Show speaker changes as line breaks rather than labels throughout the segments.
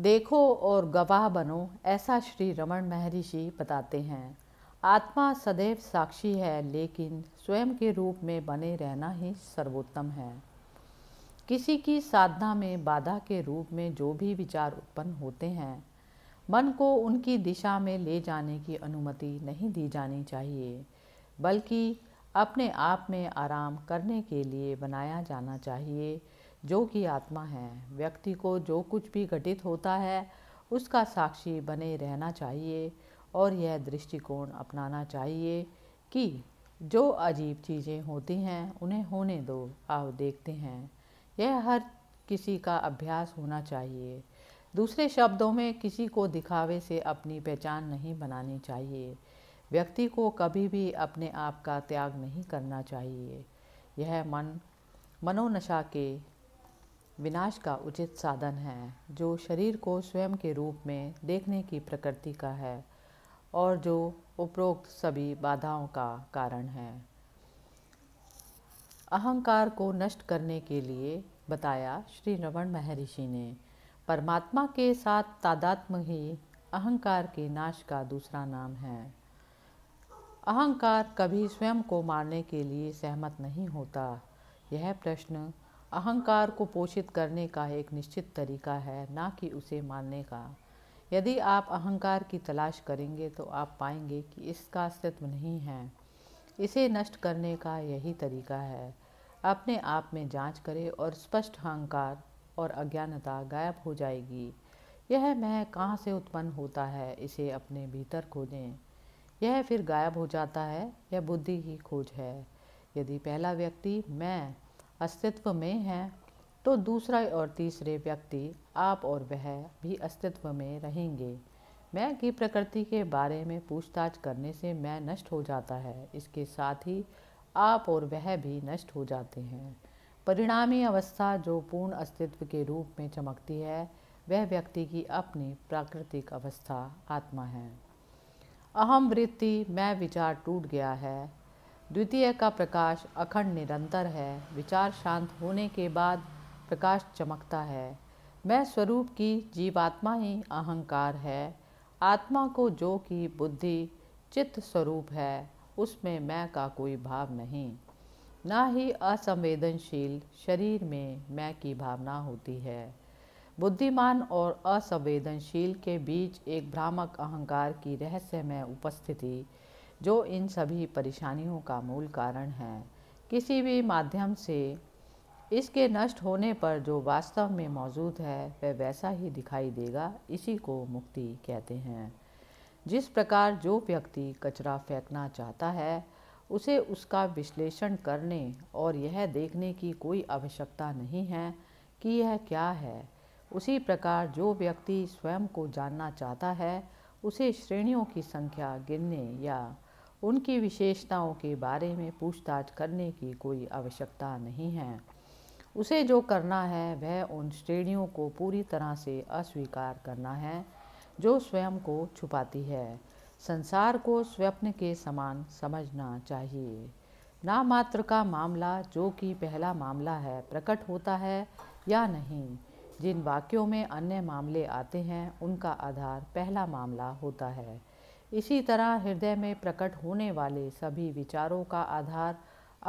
देखो और गवाह बनो ऐसा श्री रमण महर्षि बताते हैं आत्मा सदैव साक्षी है लेकिन स्वयं के रूप में बने रहना ही सर्वोत्तम है किसी की साधना में बाधा के रूप में जो भी विचार उत्पन्न होते हैं मन को उनकी दिशा में ले जाने की अनुमति नहीं दी जानी चाहिए बल्कि अपने आप में आराम करने के लिए बनाया जाना चाहिए जो कि आत्मा है व्यक्ति को जो कुछ भी घटित होता है उसका साक्षी बने रहना चाहिए और यह दृष्टिकोण अपनाना चाहिए कि जो अजीब चीज़ें होती हैं उन्हें होने दो आओ देखते हैं यह हर किसी का अभ्यास होना चाहिए दूसरे शब्दों में किसी को दिखावे से अपनी पहचान नहीं बनानी चाहिए व्यक्ति को कभी भी अपने आप का त्याग नहीं करना चाहिए यह मन मनोनशा के विनाश का उचित साधन है जो शरीर को स्वयं के रूप में देखने की प्रकृति का है और जो उपरोक्त सभी बाधाओं का कारण है अहंकार को नष्ट करने के लिए बताया श्री रमण महर्षि ने परमात्मा के साथ तादात्म ही अहंकार के नाश का दूसरा नाम है अहंकार कभी स्वयं को मारने के लिए सहमत नहीं होता यह प्रश्न अहंकार को पोषित करने का एक निश्चित तरीका है ना कि उसे मानने का यदि आप अहंकार की तलाश करेंगे तो आप पाएंगे कि इसका अस्तित्व नहीं है इसे नष्ट करने का यही तरीका है अपने आप में जांच करें और स्पष्ट अहंकार और अज्ञानता गायब हो जाएगी यह मैं कहाँ से उत्पन्न होता है इसे अपने भीतर खोजें यह फिर गायब हो जाता है यह बुद्धि ही खोज है यदि पहला व्यक्ति मैं अस्तित्व में हैं तो दूसरा और तीसरे व्यक्ति आप और वह भी अस्तित्व में रहेंगे मैं की प्रकृति के बारे में पूछताछ करने से मैं नष्ट हो जाता है इसके साथ ही आप और वह भी नष्ट हो जाते हैं परिणामी अवस्था जो पूर्ण अस्तित्व के रूप में चमकती है वह व्यक्ति की अपनी प्राकृतिक अवस्था आत्मा है अहम वृत्ति मैं विचार टूट गया है द्वितीय का प्रकाश अखंड निरंतर है विचार शांत होने के बाद प्रकाश चमकता है मैं स्वरूप की जीवात्मा ही अहंकार है आत्मा को जो कि बुद्धि चित्त स्वरूप है उसमें मैं का कोई भाव नहीं ना ही असंवेदनशील शरीर में मैं की भावना होती है बुद्धिमान और असंवेदनशील के बीच एक भ्रामक अहंकार की रहस्यमय उपस्थिति जो इन सभी परेशानियों का मूल कारण है किसी भी माध्यम से इसके नष्ट होने पर जो वास्तव में मौजूद है वह वैसा ही दिखाई देगा इसी को मुक्ति कहते हैं जिस प्रकार जो व्यक्ति कचरा फेंकना चाहता है उसे उसका विश्लेषण करने और यह देखने की कोई आवश्यकता नहीं है कि यह क्या है उसी प्रकार जो व्यक्ति स्वयं को जानना चाहता है उसे श्रेणियों की संख्या गिनने या उनकी विशेषताओं के बारे में पूछताछ करने की कोई आवश्यकता नहीं है उसे जो करना है वह उन श्रेणियों को पूरी तरह से अस्वीकार करना है जो स्वयं को छुपाती है संसार को स्वप्न के समान समझना चाहिए नामात्र का मामला जो कि पहला मामला है प्रकट होता है या नहीं जिन वाक्यों में अन्य मामले आते हैं उनका आधार पहला मामला होता है इसी तरह हृदय में प्रकट होने वाले सभी विचारों का आधार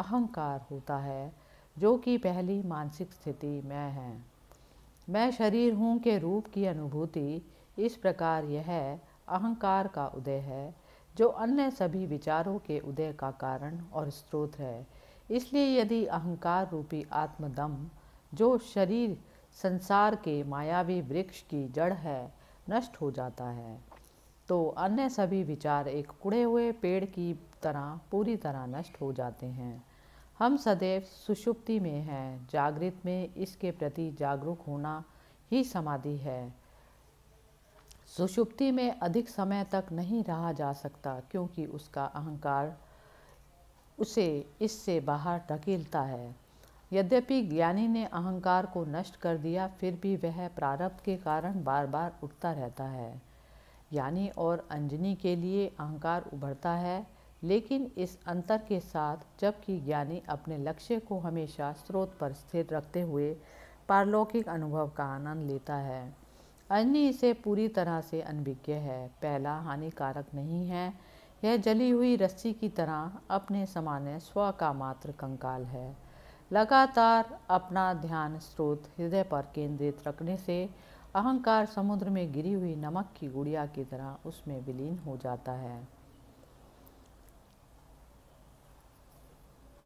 अहंकार होता है जो कि पहली मानसिक स्थिति में है मैं शरीर हूँ के रूप की अनुभूति इस प्रकार यह अहंकार का उदय है जो अन्य सभी विचारों के उदय का कारण और स्रोत है इसलिए यदि अहंकार रूपी आत्मदम जो शरीर संसार के मायावी वृक्ष की जड़ है नष्ट हो जाता है तो अन्य सभी विचार एक कुड़े हुए पेड़ की तरह पूरी तरह नष्ट हो जाते हैं हम सदैव सुषुप्ति में हैं जागृत में इसके प्रति जागरूक होना ही समाधि है सुषुप्ति में अधिक समय तक नहीं रहा जा सकता क्योंकि उसका अहंकार उसे इससे बाहर ढकेलता है यद्यपि ज्ञानी ने अहंकार को नष्ट कर दिया फिर भी वह प्रारब्ध के कारण बार बार उठता रहता है यानी और अंजनी के लिए अहंकार उभरता है लेकिन इस अंतर के साथ जबकि ज्ञानी अपने लक्ष्य को हमेशा स्रोत पर स्थिर रखते हुए पारलौकिक अनुभव का आनंद लेता है अंजनी इसे पूरी तरह से अनभिज्ञ है पहला हानिकारक नहीं है यह जली हुई रस्सी की तरह अपने सामान्य स्व का मात्र कंकाल है लगातार अपना ध्यान स्रोत हृदय पर केंद्रित रखने से अहंकार समुद्र में गिरी हुई नमक की गुड़िया की तरह उसमें विलीन हो जाता है